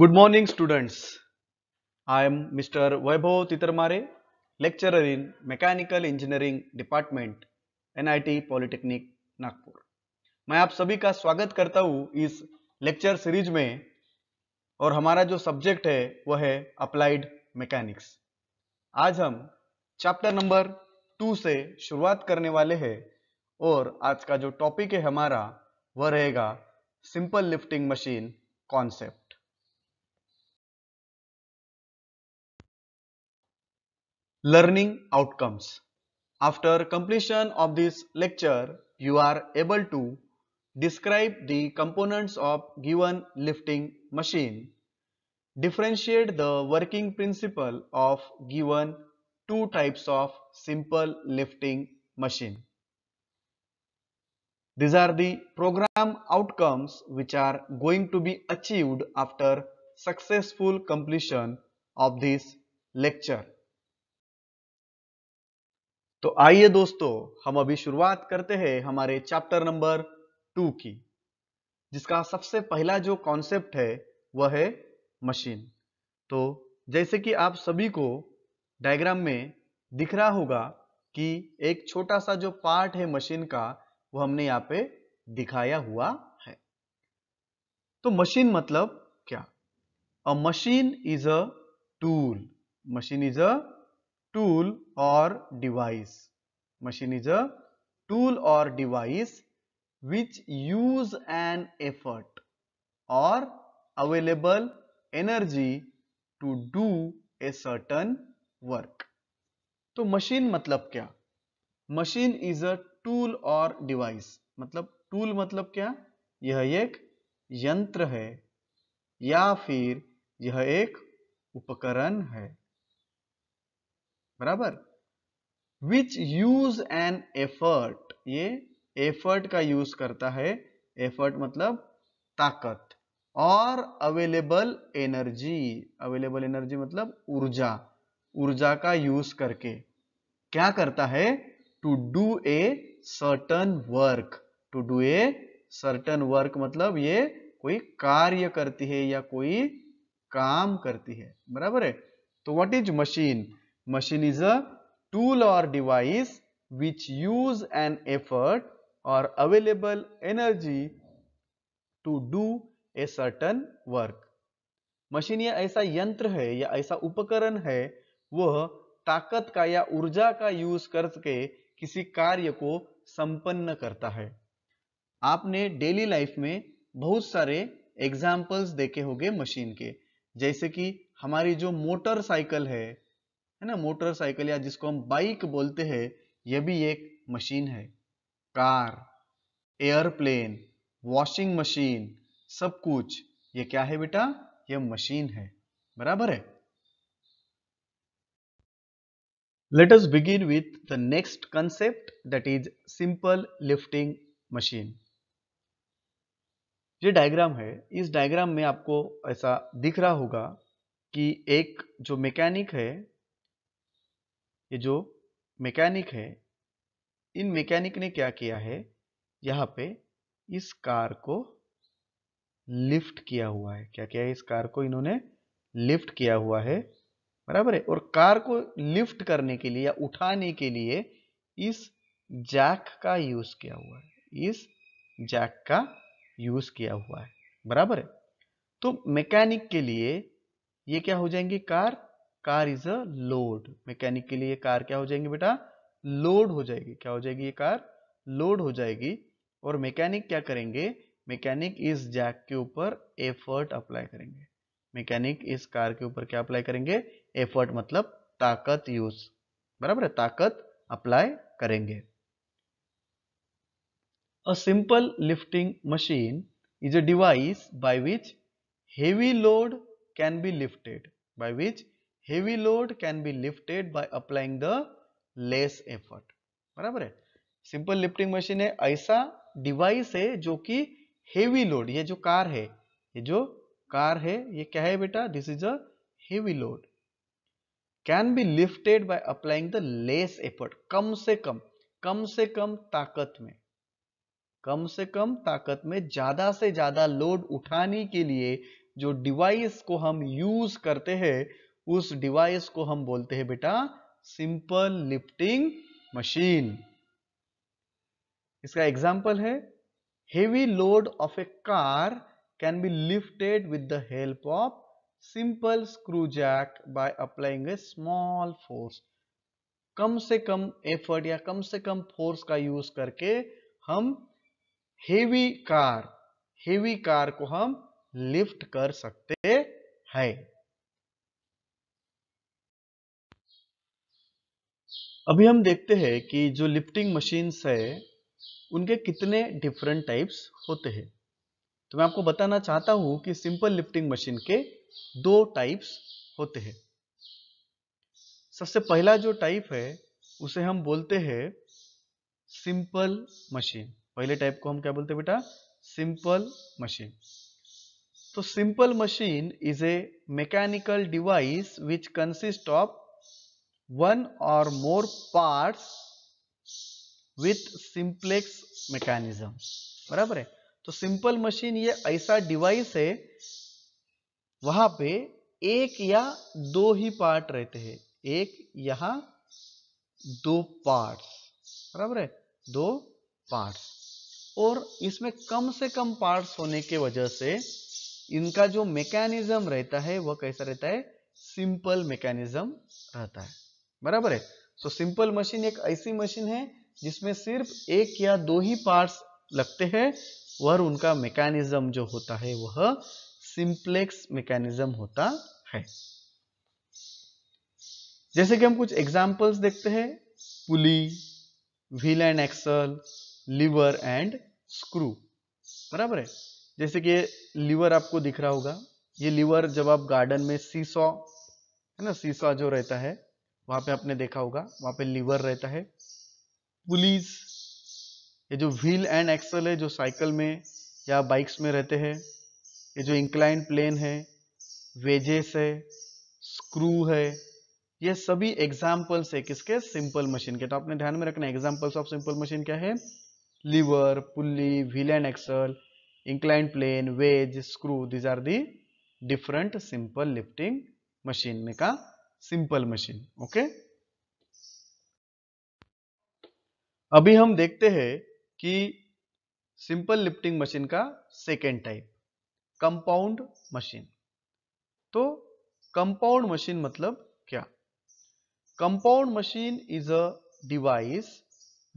Good morning students. I am Mr. Vaibhav Titarmare, lecturer in Mechanical Engineering Department, NIT Polytechnic Nagpur. मैं आप सभी का स्वागत करता हूँ इस लेक्चर सीरीज में और हमारा जो सब्जेक्ट है वह है अप्लाइड मैकेनिक्स आज हम चैप्टर नंबर टू से शुरुआत करने वाले हैं और आज का जो टॉपिक है हमारा वह रहेगा simple lifting machine concept learning outcomes. After completion of this lecture, you are able to describe the components of given lifting machine, differentiate the working principle of given two types of simple lifting machine. These are the program outcomes which are going to be achieved after successful completion of this lecture. तो आइए दोस्तों हम अभी शुरुआत करते हैं हमारे chapter number two की जिसका सबसे पहला जो कॉन्सेप्ट है वह है मशीन तो जैसे कि आप सभी को डायग्राम में दिख रहा होगा कि एक छोटा सा जो पार्ट है मशीन का वो हमने यहाँ पे दिखाया हुआ है तो मशीन मतलब क्या a machine is a tool machine is a tool or device. Machine is a tool or device which use an effort or available energy to do a certain work. तो machine मतलब क्या machine is a tool or device मतलब tool मतलब क्या यह एक यंत्र है या फिर यह एक उपकरण है बराबर विच यूज एन एफर्ट ये एफर्ट का यूज करता है एफर्ट मतलब ताकत और अवेलेबल एनर्जी अवेलेबल एनर्जी मतलब ऊर्जा ऊर्जा का यूज करके क्या करता है to do a certain work to do a certain work मतलब ये कोई कार्य करती है या कोई काम करती है बराबर है तो what is machine machine is a tool or device which use an effort or available energy to do a certain work machine या ऐसा यंत्र है या ऐसा उपकरण है वह ताकत का या ऊर्जा का यूज करके किसी कार्य को संपन्न करता है आपने डेली लाइफ में बहुत सारे एग्जाम्पल्स देखे होंगे मशीन के जैसे कि हमारी जो मोटरसाइकिल है है ना मोटरसाइकिल या जिसको हम बाइक बोलते हैं यह भी एक मशीन है कार एयरप्लेन वॉशिंग मशीन सब कुछ ये क्या है बेटा ये मशीन है बराबर है let us begin with the next concept that is simple lifting machine ये डायग्राम है इस डायग्राम में आपको ऐसा दिख रहा होगा कि एक जो मैकेनिक है ये जो मैकेनिक है इन मैकेनिक ने क्या किया है यहाँ पे इस कार को लिफ्ट किया हुआ है क्या किया है इस कार को इन्होंने लिफ्ट किया हुआ है बराबर है और कार को लिफ्ट करने के लिए या उठाने के लिए इस जैक का यूज किया हुआ है इस जैक का यूज किया हुआ है बराबर है तो मैकेनिक के लिए ये क्या हो जाएंगी car car is a load mechanically ये कार क्या हो जाएगी बेटा लोड हो जाएगी क्या हो जाएगी ये कार लोड हो जाएगी और मैकेनिक क्या करेंगे मैकेनिक इस जैक के ऊपर एफर्ट अप्लाई करेंगे मैकेनिक इस कार के ऊपर क्या अप्लाई करेंगे एफर्ट मतलब ताकत यूज बराबर है ताकत अप्लाई करेंगे a simple lifting machine is a device by which heavy load can be lifted by which heavy load can be lifted by applying the less effort बराबर है सिंपल लिफ्टिंग मशीन है ऐसा device है जो कि heavy load ये जो car है ये जो कार है ये क्या है बेटा this is heavy load can be lifted by applying the less effort कम से कम कम से कम ताकत में कम से कम ताकत में ज्यादा से ज्यादा लोड उठाने के लिए जो डिवाइस को हम यूज करते हैं उस डिवाइस को हम बोलते हैं बेटा सिंपल लिफ्टिंग मशीन इसका एग्जाम्पल है heavy load of a car can be lifted with the help of simple screw jack by applying a small force कम से कम एफर्ट या कम से कम फोर्स का यूज करके हम हेवी कार हेवी कार को हम लिफ्ट कर सकते हैं अभी हम देखते हैं कि जो लिफ्टिंग मशीन्स है उनके कितने डिफरेंट टाइप्स होते हैं तो मैं आपको बताना चाहता हूं कि सिंपल लिफ्टिंग मशीन के दो टाइप्स होते हैं सबसे पहला जो टाइप है उसे हम बोलते हैं सिंपल मशीन पहले टाइप को हम क्या बोलते हैं बेटा सिंपल मशीन तो simple machine is a mechanical device which consist of one or more parts with simplex mechanism बराबर है तो सिंपल मशीन ये ऐसा डिवाइस है वहां पे एक या दो ही पार्ट रहते हैं एक यहां दो पार्ट्स बराबर है दो पार्ट्स और इसमें कम से कम पार्ट्स होने के वजह से इनका जो मैकेनिज्म रहता है वह कैसा रहता है सिंपल मैकेनिज्म रहता है बराबर है सो सिंपल मशीन एक ऐसी मशीन है जिसमें सिर्फ एक या दो ही पार्ट्स लगते हैं और उनका मैकेनिज्म जो होता है वह सिंप्लेक्स मैकेनिज्म होता है जैसे कि हम कुछ एग्जांपल्स देखते हैं pulley wheel and axle lever and screw बराबर है जैसे कि लीवर आपको दिख रहा होगा ये लीवर जब आप गार्डन में सीसॉ है ना सीसॉ जो रहता है वहां पे आपने देखा होगा वहां पे लीवर रहता है पुलिस ये जो व्हील एंड एक्सल है जो साइकिल में या बाइक्स में रहते हैं ये जो इंक्लाइन प्लेन है वेजेस है स्क्रू है ये सभी एग्जाम्पल्स है किसके सिंपल मशीन के तो आपने ध्यान में रखना एग्जाम्पल्स ऑफ सिंपल मशीन क्या है lever pulley wheel and axle incline plane wedge screw these are the different simple lifting machine में का सिंपल मशीन ओके अभी हम देखते हैं कि सिंपल लिफ्टिंग मशीन का सेकेंड टाइप कंपाउंड मशीन तो कंपाउंड मशीन मतलब क्या compound machine is a device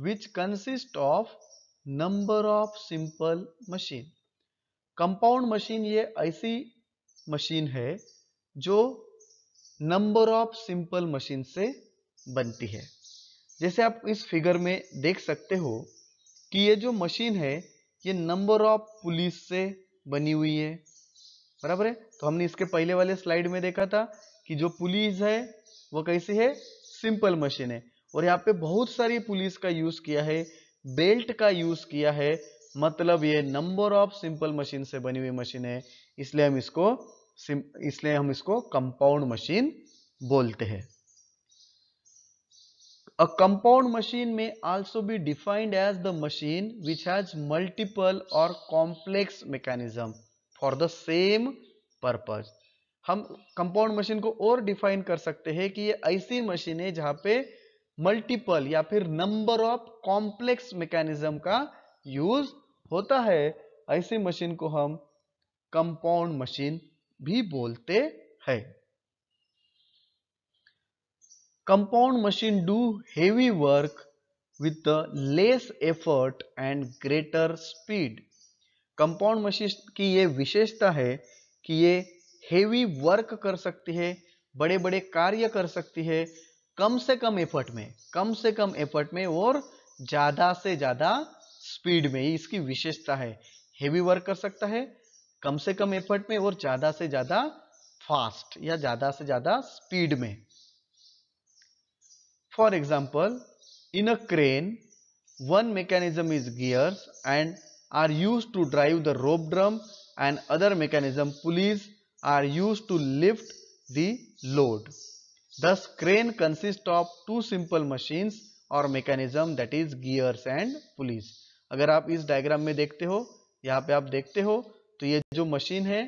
which consist of number of simple machine compound machine ये ऐसी मशीन है जो नंबर ऑफ सिंपल मशीन से बनती है जैसे आप इस फिगर में देख सकते हो कि ये जो मशीन है ये नंबर ऑफ पुलिस से बनी हुई है बराबर है तो हमने इसके पहले वाले स्लाइड में देखा था कि जो पुलिस है वो कैसी है सिंपल मशीन है और यहाँ पे बहुत सारी पुलिस का यूज किया है बेल्ट का यूज किया है मतलब ये नंबर ऑफ सिंपल मशीन से बनी हुई मशीन है इसलिए हम इसको इसलिए हम इसको कंपाउंड मशीन बोलते हैं a compound machine may also be defined as the machine which has multiple or complex mechanism for the same purpose हम कंपाउंड मशीन को और डिफाइन कर सकते हैं कि ये ऐसी मशीन है जहां पे मल्टीपल या फिर नंबर ऑफ कॉम्प्लेक्स मैकेनिज्म का यूज होता है ऐसी मशीन को हम कंपाउंड मशीन भी बोलते हैं compound machine do heavy work with less effort and greater speed compound machine की ये विशेषता है कि ये हेवी वर्क कर सकती है बड़े बड़े कार्य कर सकती है कम से कम एफर्ट में कम से कम एफर्ट में और ज्यादा से ज्यादा स्पीड में इसकी विशेषता है हेवी वर्क कर सकता है कम से कम एफर्ट में और ज्यादा से ज्यादा फास्ट या ज्यादा से ज्यादा स्पीड में for example in a crane one mechanism is gears and are use to drive the rope drum and other mechanism pulleys are use to lift the load thus crane consist of two simple machines or mechanism that is gears and pulleys अगर आप इस diagram में देखते हो यहाँ पे आप देखते हो तो ये जो मशीन है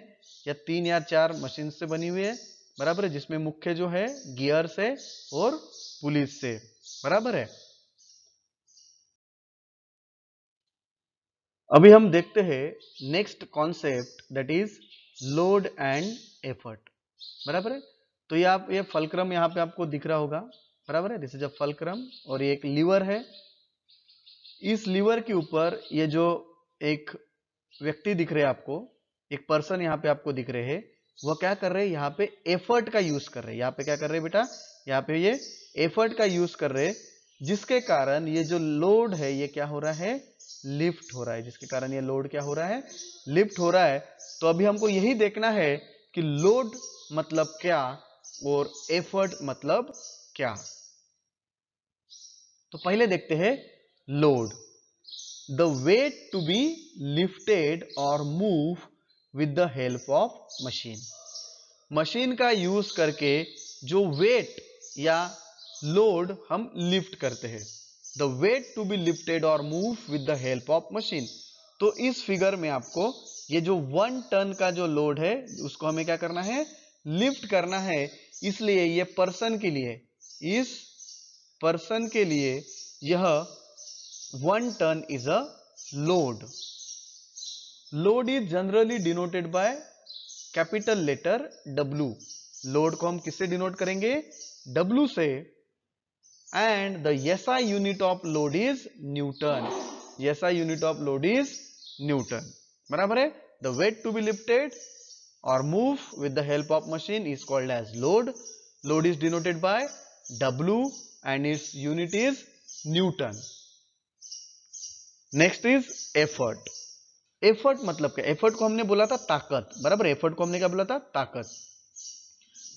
या तीन या चार मशीन से बनी हुई है बराबर है जिसमें मुख्य जो है गियर से और पुलिस से बराबर है अभी हम देखते हैं next concept that is load and effort बराबर है तो ये आप ये फलक्रम यहाँ पे आपको दिख रहा होगा बराबर है दिस इज फलक्रम और ये एक लीवर है इस लीवर के ऊपर ये जो एक व्यक्ति दिख रहे हैं आपको एक पर्सन यहाँ पे आपको दिख रहे हैं वह क्या कर रहे हैं यहाँ पे एफर्ट का यूज कर रहे हैं यहाँ पे क्या कर रहे हैं बेटा यहाँ पे ये एफर्ट का यूज कर रहे हैं जिसके कारण ये जो लोड है ये क्या हो रहा है लिफ्ट हो रहा है जिसके कारण ये लोड क्या हो रहा है लिफ्ट हो रहा है तो अभी हमको यही देखना है कि लोड मतलब क्या और एफर्ट मतलब क्या तो पहले देखते हैं load the weight to be lifted or move with the help of machine. Machine का यूज करके जो वेट या लोड हम लिफ्ट करते हैं the weight to be lifted or move with the help of machine तो इस फिगर में आपको ये जो वन टन का जो लोड है उसको हमें क्या करना है लिफ्ट करना है इसलिए ये पर्सन के लिए इस पर्सन के लिए यह one ton is a load load is generally denoted by capital letter W load को हम किससे denote करेंगे W से and the SI unit of load is Newton SI unit of load is Newton बराबर है the weight to be lifted or move with the help of machine is called as load load is denoted by W and its unit is Newton next is effort effort मतलब क्या effort को हमने बोला था ताकत बराबर effort को हमने क्या बोला था ताकत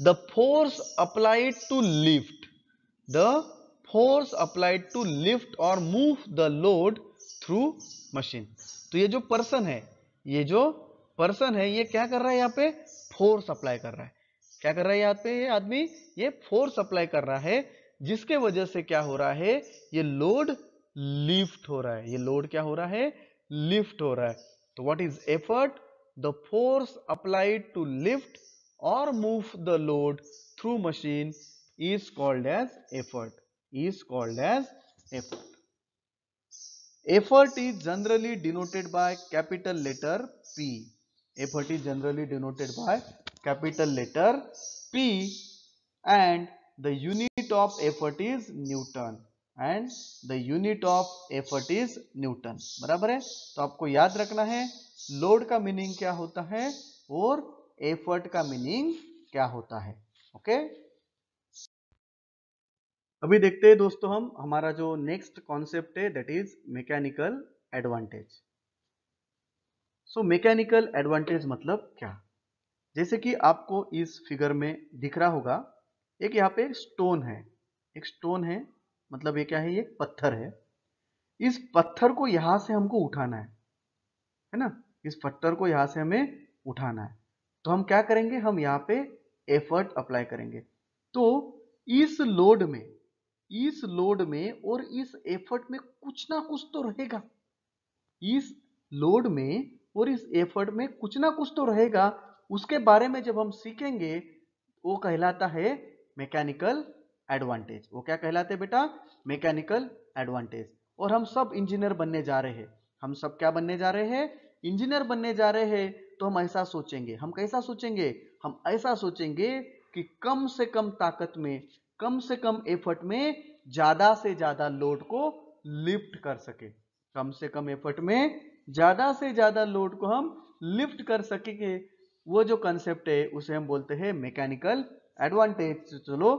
the force applied to lift the force applied to lift or move the load through machine तो ये जो पर्सन है ये जो पर्सन है ये क्या कर रहा है यहाँ पे फोर्स अप्लाई कर रहा है क्या कर रहा है यहाँ पे ये आदमी ये फोर्स अप्लाई कर रहा है जिसके वजह से क्या हो रहा है ये लोड लिफ्ट हो रहा है ये लोड क्या हो रहा है लिफ्ट हो रहा है तो what is effort the force applied to lift or move the load through machine is called as effort is called as effort effort is generally denoted by capital letter P effort is generally denoted by capital letter P and the unit of effort is newton and the unit of effort is newton बराबर है तो आपको याद रखना है load का meaning क्या होता है और एफर्ट का मीनिंग क्या होता है ओके अभी देखते हैं दोस्तों हम हमारा जो नेक्स्ट कॉन्सेप्ट है that is mechanical advantage so mechanical advantage मतलब क्या जैसे कि आपको इस फिगर में दिख रहा होगा एक यहाँ पे स्टोन है एक स्टोन है मतलब ये क्या है ये पत्थर है इस पत्थर को यहां से हमको उठाना है है ना इस पत्थर को यहां से हमें उठाना है तो हम क्या करेंगे हम यहाँ पे एफर्ट अप्लाई करेंगे तो इस लोड में इस लोड में और इस एफर्ट में कुछ ना कुछ तो रहेगा इस लोड में और इस एफर्ट में कुछ ना कुछ तो रहेगा उसके बारे में जब हम सीखेंगे वो कहलाता है मैकेनिकल एडवांटेज वो क्या कहलाते हैं बेटा मैकेनिकल एडवांटेज और हम सब इंजीनियर बनने जा रहे हैं हम सब क्या बनने जा रहे हैं इंजीनियर बनने जा रहे हैं तो हम ऐसा सोचेंगे हम कैसा सोचेंगे हम ऐसा सोचेंगे कि कम से कम ताकत में कम से कम एफर्ट में ज्यादा से ज्यादा लोड को लिफ्ट कर सके कम से कम एफर्ट में ज्यादा से ज्यादा लोड को हम लिफ्ट कर सकेंगे वो जो कंसेप्ट है उसे हम बोलते हैं मैकेनिकल एडवांटेज चलो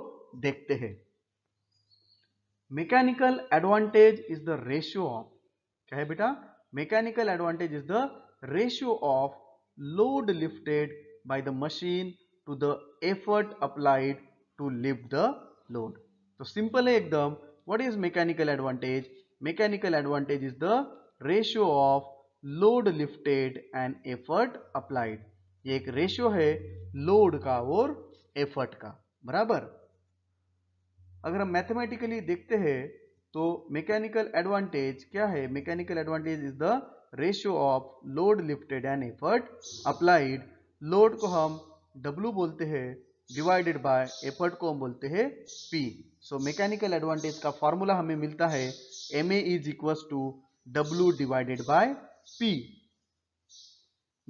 देखते हैं mechanical advantage is the ratio of क्या है बेटा mechanical advantage is the ratio of load lifted by the machine to the effort applied to lift the load तो सिंपल है एकदम what is mechanical advantage mechanical advantage is the ratio of load lifted and effort applied ये एक ratio है load का और effort का बराबर अगर हम मैथमेटिकली देखते हैं तो मैकेनिकल एडवांटेज क्या है mechanical advantage is the ratio of load lifted and effort applied load को हम W बोलते हैं डिवाइडेड बाय एफर्ट को हम बोलते हैं P सो मैकेनिकल एडवांटेज का फॉर्मूला हमें मिलता है M A is to W divided by P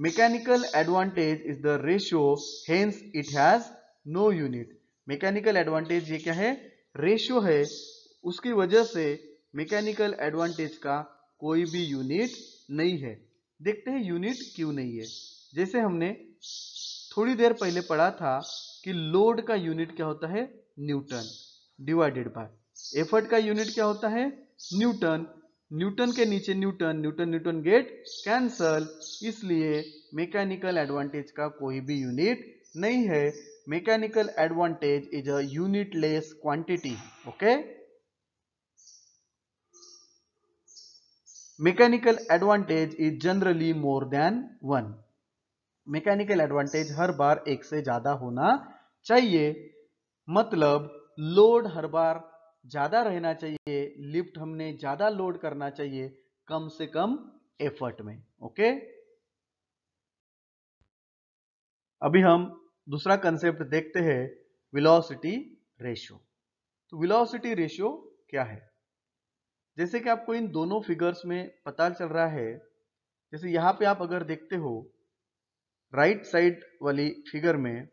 mechanical advantage is the ratio hence it has no unit mechanical advantage ये क्या है रेशियो है उसकी वजह से मैकेनिकल एडवांटेज का कोई भी यूनिट नहीं है देखते हैं यूनिट क्यों नहीं है जैसे हमने थोड़ी देर पहले पढ़ा था कि लोड का यूनिट क्या होता है न्यूटन डिवाइडेड बाय एफर्ट का यूनिट क्या होता है न्यूटन न्यूटन के नीचे newton newton newton get cancel इसलिए मैकेनिकल एडवांटेज का कोई भी यूनिट नहीं है mechanical advantage is a unit less quantity okay mechanical advantage is generally more than 1 mechanical advantage har bar एक se zyada hona chahiye matlab load har bar zyada rehna chahiye lift humne zyada load karna chahiye kam se kam effort mein okay? अभी हम दूसरा concept देखते हैं velocity ratio तो velocity ratio क्या है जैसे कि आपको इन दोनों फिगर्स में पता चल रहा है जैसे यहाँ पे आप अगर देखते हो राइट right साइड वाली फिगर में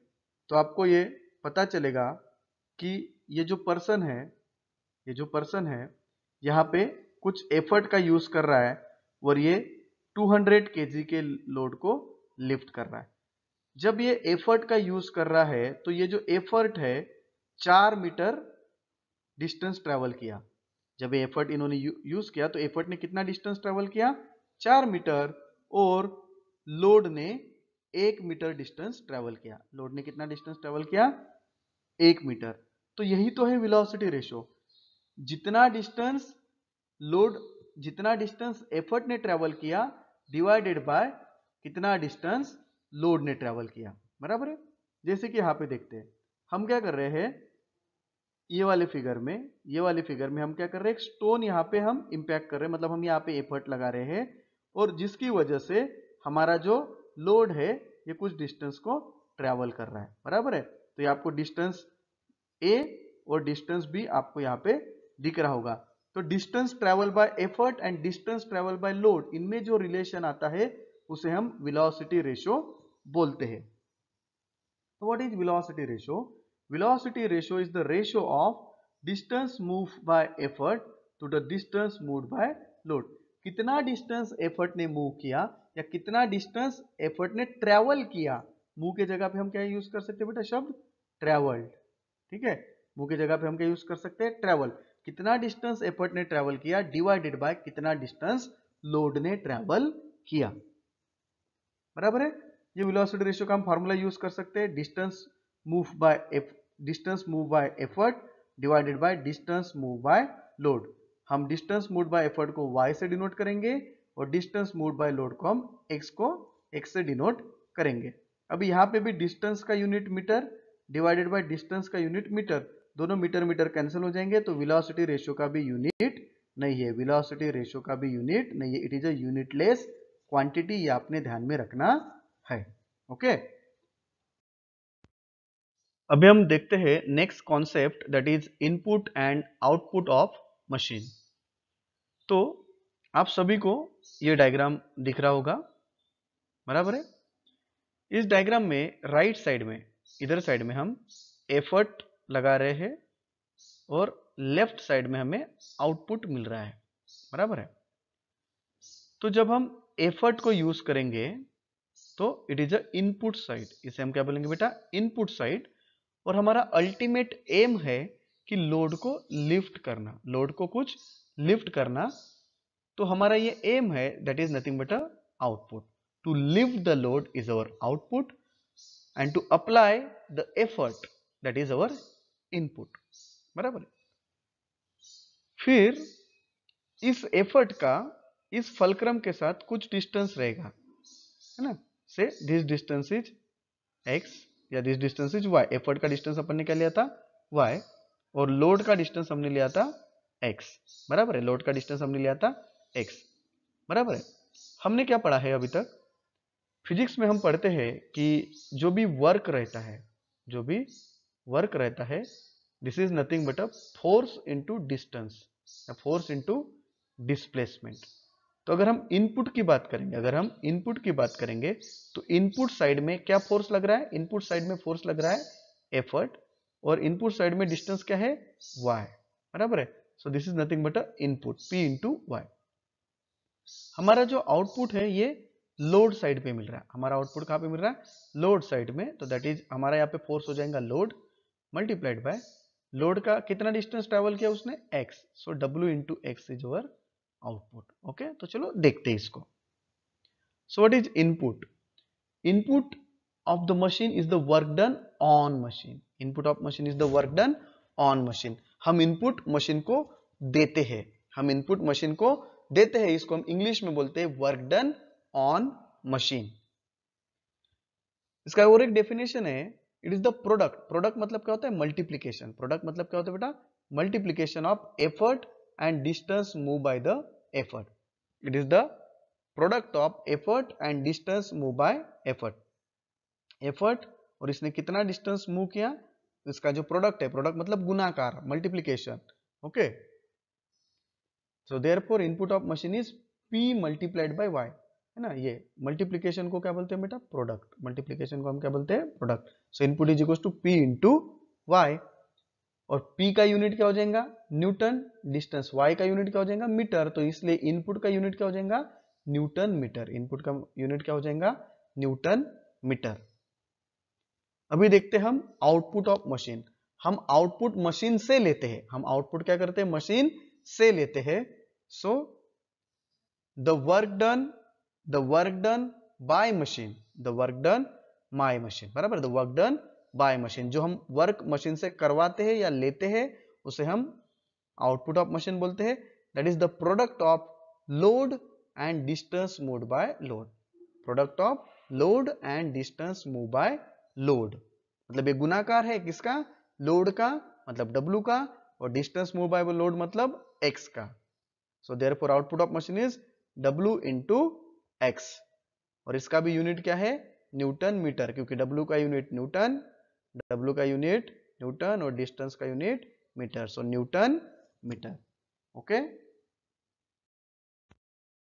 तो आपको ये पता चलेगा कि ये जो पर्सन है ये जो पर्सन है यहाँ पे कुछ एफर्ट का यूज कर रहा है और ये 200 केजी के लोड को लिफ्ट कर रहा है जब ये एफर्ट का यूज कर रहा है तो ये जो एफर्ट है चार मीटर डिस्टेंस ट्रेवल किया जब एफर्ट इन्होंने यूज किया तो एफर्ट ने कितना डिस्टेंस ट्रेवल किया चार मीटर और लोड ने एक मीटर डिस्टेंस ट्रेवल किया लोड ने कितना डिस्टेंस ट्रेवल किया एक मीटर तो यही तो है विलोसिटी रेशो जितना डिस्टेंस लोड जितना डिस्टेंस एफर्ट ने ट्रेवल किया डिवाइडेड बाय कितना डिस्टेंस लोड ने ट्रैवल किया बराबर है जैसे कि यहाँ पे देखते हैं हम क्या कर रहे हैं ये वाले फिगर में ये वाले फिगर में हम क्या कर रहे हैं एक स्टोन यहाँ पे हम इम्पैक्ट कर रहे हैं मतलब हम यहाँ पे एफर्ट लगा रहे हैं और जिसकी वजह से हमारा जो लोड है ये कुछ डिस्टेंस को ट्रैवल कर रहा है बराबर है तो ये आपको डिस्टेंस ए और डिस्टेंस बी आपको यहाँ पे दिख रहा होगा तो distance travel by effort and distance travel by load इनमें जो रिलेशन आता है उसे हम विलोसिटी रेशियो बोलते हैं तो what is velocity ratio velocity ratio is the ratio of distance move by effort to the distance move by load कितना डिस्टेंस एफर्ट ने मूव किया या कितना डिस्टेंस एफर्ट ने ट्रैवल किया मूव के जगह पे हम क्या यूज कर सकते हैं बेटा शब्द ट्रैवल्ड ठीक है मूव के जगह पे हम क्या यूज कर सकते हैं ट्रैवल कितना डिस्टेंस एफर्ट ने ट्रैवल किया डिवाइडेड बाय कितना डिस्टेंस लोड ने ट्रैवल किया बराबर है ये वेलोसिटी रेशियो का हम फार्मूला यूज कर सकते हैं distance move by distance move by effort divided by distance move by load हम डिस्टेंस मूव बाय एफर्ट को y से डिनोट करेंगे और डिस्टेंस मूव बाय लोड को हम x को x से डिनोट करेंगे अब यहाँ पे भी डिस्टेंस का unit metre divided by distance का यूनिट मीटर दोनों मीटर मीटर कैंसिल हो जाएंगे तो विलासिटी रेशियो का भी यूनिट नहीं है विलासिटी रेशियो का भी यूनिट नहीं है it is a unitless quantity ये आपने ध्यान में रखना है ओके अभी हम देखते हैं next concept that is input and output of machine तो आप सभी को ये डायग्राम दिख रहा होगा बराबर है इस डायग्राम में राइट साइड में इधर साइड में हम एफर्ट लगा रहे हैं और लेफ्ट साइड में हमें आउटपुट मिल रहा है बराबर है तो जब हम एफर्ट को यूज करेंगे तो it is a input side इसे हम क्या बोलेंगे बेटा इनपुट साइड और हमारा अल्टीमेट एम है कि लोड को लिफ्ट करना लोड को कुछ लिफ्ट करना तो हमारा ये एम है that is nothing but a output to lift the load is our output and to apply the effort that is our input बराबर फिर इस एफर्ट का इस फलक्रम के साथ कुछ डिस्टेंस रहेगा है ना से दिस डिस्टेंस इज एक्स या this distance is Y effort का डिस्टेंस अपन ने क्या लिया था वाई और लोड का डिस्टेंस हमने लिया था एक्स बराबर है लोड का डिस्टेंस हमने लिया था एक्स बराबर है हमने क्या पढ़ा है अभी तक फिजिक्स में हम पढ़ते हैं कि जो भी वर्क रहता है जो भी वर्क रहता है this is nothing but a force into distance force into displacement तो अगर हम इनपुट की बात करेंगे अगर हम इनपुट की बात करेंगे तो इनपुट साइड में क्या फोर्स लग रहा है इनपुट साइड में फोर्स लग रहा है एफर्ट और इनपुट साइड में डिस्टेंस क्या है वाई बराबर है so this is nothing but a input P into Y हमारा जो आउटपुट है ये लोड साइड पे मिल रहा है हमारा आउटपुट कहाँ पे मिल रहा है लोड साइड में तो दैट इज हमारा यहाँ पे फोर्स हो जाएगा लोड मल्टीप्लाइड बाय लोड का कितना डिस्टेंस ट्रेवल किया उसने X so W into X is over output okay तो चलो देखते हैं इसको so what is input input of the machine is the work done on machine input of machine is the work done on machine हम input machine को देते हैं हम इनपुट मशीन को देते हैं इसको हम इंग्लिश में बोलते हैं वर्क डन ऑन मशीन इसका और एक डेफिनेशन है it is the product product मतलब क्या होता है मल्टीप्लीकेशन प्रोडक्ट मतलब क्या होता है बेटा multiplication of effort and distance move by the effort. It is the product of effort and distance moved by effort effort और इसने कितना डिस्टेंस मूव किया तो इसका जो प्रोडक्ट है प्रोडक्ट मतलब गुनाकार multiplication okay so therefore input of machine is P multiplied by Y है ना ये मल्टीप्लीकेशन को क्या बोलते हैं बेटा प्रोडक्ट मल्टीप्लीकेशन को हम क्या बोलते हैं product so input is equal to P into Y और P का यूनिट क्या हो जाएगा न्यूटन डिस्टेंस Y का यूनिट क्या हो जाएगा मीटर तो इसलिए इनपुट का यूनिट क्या हो जाएगा न्यूटन मीटर इनपुट का यूनिट क्या हो जाएगा न्यूटन मीटर अभी देखते हम आउटपुट ऑफ मशीन हम आउटपुट मशीन से लेते हैं हम आउटपुट क्या करते हैं मशीन से लेते हैं so the work done the work done by machine the work done my machine बराबर the work done by machine जो हम वर्क मशीन से करवाते हैं या लेते हैं उसे हम आउटपुट ऑफ मशीन बोलते हैं that is the product of load and distance move by load product of load and distance move by load मतलब ये गुनाकार है किसका लोड का मतलब डब्लू का और डिस्टेंस मूव बाय लोड मतलब एक्स का so therefore output of machine is W into X और इसका भी यूनिट क्या है न्यूटन मीटर क्योंकि डब्ल्यू का यूनिट न्यूटन W का यूनिट न्यूटन और डिस्टेंस का unit metre so newton metre okay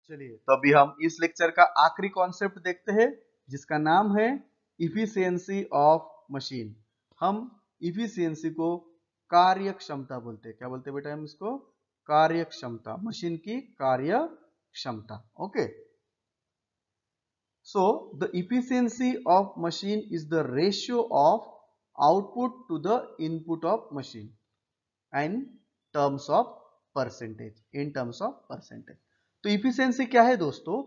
चलिए तो अभी हम इस लेक्चर का आखिरी कॉन्सेप्ट देखते हैं जिसका नाम है इफिशियंसी ऑफ मशीन हम इफिशियंसी को कार्य क्षमता बोलते हैं क्या बोलते हैं बेटा हम इसको कार्य क्षमता मशीन की कार्य क्षमता okay so the efficiency of machine is the ratio of output to the input of machine and terms of percentage in terms of percentage तो इफिशियंसी क्या है दोस्तों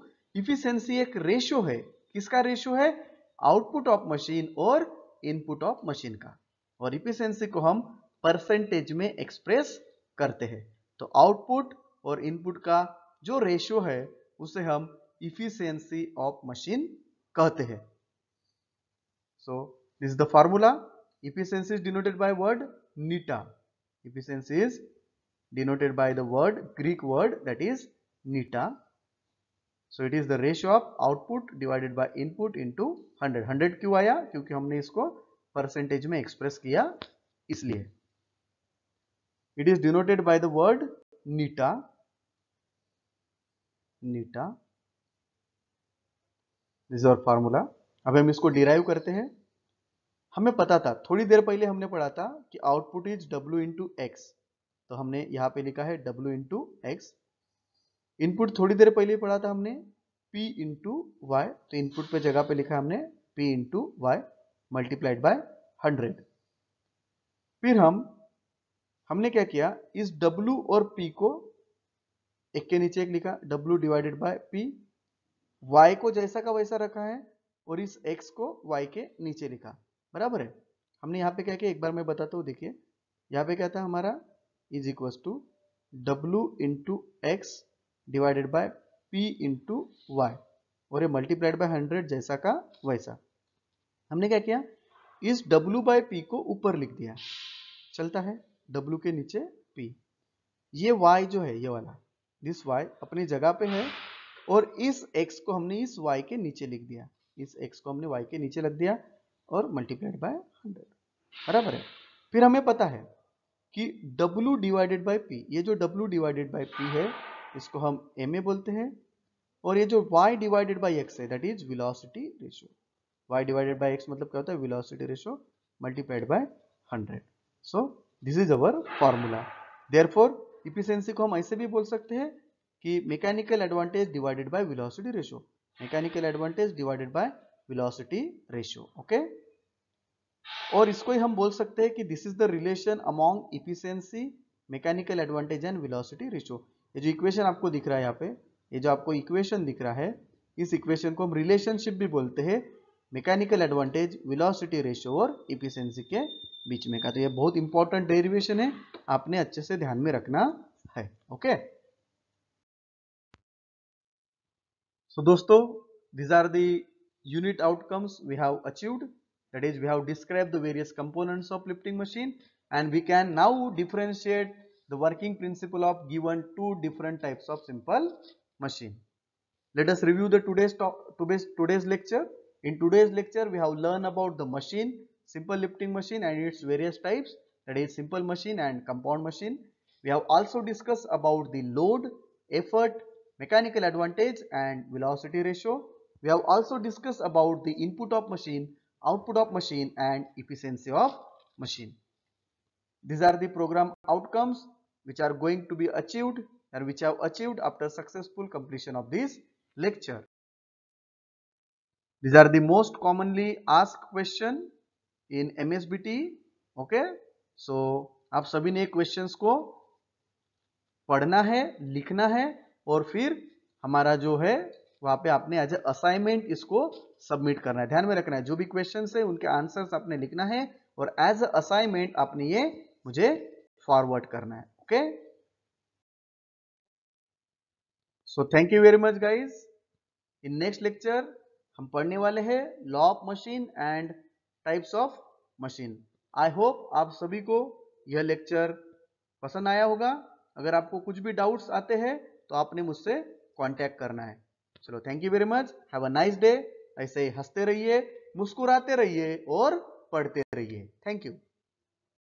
इफिशियंसी एक रेशियो है किसका रेशियो है आउटपुट ऑफ मशीन और input of machine का और इफिशियंसी को हम परसेंटेज में एक्सप्रेस करते हैं तो आउटपुट और इनपुट का जो रेशियो है उसे हम इफिशियंसी ऑफ मशीन कहते हैं so this the formula efficiency is denoted by word nita efficiency is denoted by the word greek word that is nita so it is the ratio of output divided by input into 100 100 क्यों आया क्योंकि हमने इसको percentage में express किया इसलिए it is denoted by the word नीटा नीटा दिस और फार्मूला अब हम इसको डिराइव करते हैं हमें पता था थोड़ी देर पहले हमने पढ़ा था कि output is W into X तो हमने यहाँ पे लिखा है W इंटू एक्स इनपुट थोड़ी देर पहले पढ़ा था हमने P इंटू वाई तो इनपुट पे जगह पे लिखा है हमने P into Y multiplied by hundred फिर हम हमने क्या किया इस W और P को एक के नीचे एक लिखा W divided by P Y को जैसा का वैसा रखा है और इस X को Y के नीचे लिखा बराबर है हमने यहाँ पे क्या किया एक बार मैं बताता हूँ देखिए यहाँ पे क्या था हमारा is equal to W into X divided by P into Y और ये मल्टीप्लाइड बाय हंड्रेड जैसा का वैसा हमने क्या किया इस डब्लू बाय पी को ऊपर लिख दिया चलता है डब्लू के नीचे पी ये वाई जो है ये वाला दिस वाई अपनी जगह पे है और इस एक्स को हमने इस वाई के नीचे लिख दिया इस एक्स को हमने वाई के नीचे लग दिया और मल्टीप्लाइड बाय हंड्रेड बराबर है फिर हमें पता है कि W डिवाइडेड बाय P ये जो W डिवाइडेड बाय P है इसको हम एम ए बोलते हैं और ये जो y डिवाइडेड बाय x है that is velocity ratio y divided by x मतलब क्या होता है velocity ratio multiplied by 100 so this is our formula therefore efficiency को हम ऐसे भी बोल सकते हैं कि mechanical advantage divided by velocity ratio mechanical advantage divided by velocity ratio okay और इसको ही हम बोल सकते हैं कि this is the relation among efficiency mechanical advantage and velocity ratio ये जो इक्वेशन आपको दिख रहा है यहाँ पे ये जो आपको इक्वेशन दिख रहा है इस इक्वेशन को हम रिलेशनशिप भी बोलते हैं मैकेनिकल एडवांटेज वेलोसिटी रेशियो और इफिशियंसी के बीच में का तो ये बहुत इंपॉर्टेंट डेरिवेशन है आपने अच्छे से ध्यान में रखना है ओके सो दोस्तों these are the unit outcomes we have achieved that is we have described the various components of lifting machine and we can now differentiate the working principle of given two different types of simple machine. Let us review the today's, today's, today's lecture. In today's lecture we have learned about the machine, simple lifting machine and its various types that is simple machine and compound machine. We have also discussed about the load, effort, mechanical advantage and velocity ratio. We have also discussed about the input of machine, output of machine and efficiency of machine. These are the program outcomes which are going to be achieved and which have achieved after successful completion of this lecture. These are the most commonly asked question in MSBT. Okay. So आप सभी ने questions को पढ़ना है लिखना है और फिर हमारा जो है वहां पे आपने एज ए असाइनमेंट इसको सबमिट करना है ध्यान में रखना है जो भी क्वेश्चन है उनके आंसर आपने लिखना है और एज असाइनमेंट आपने ये मुझे फॉरवर्ड करना है okay so thank you very much guys in next lecture हम पढ़ने वाले हैं law of machine and types of machine I hope आप सभी को यह लेक्चर पसंद आया होगा अगर आपको कुछ भी डाउट्स आते हैं तो आपने मुझसे कांटेक्ट करना है चलो thank you very much have a nice day ऐसे ही हंसते रहिए मुस्कुराते रहिए और पढ़ते रहिए थैंक यू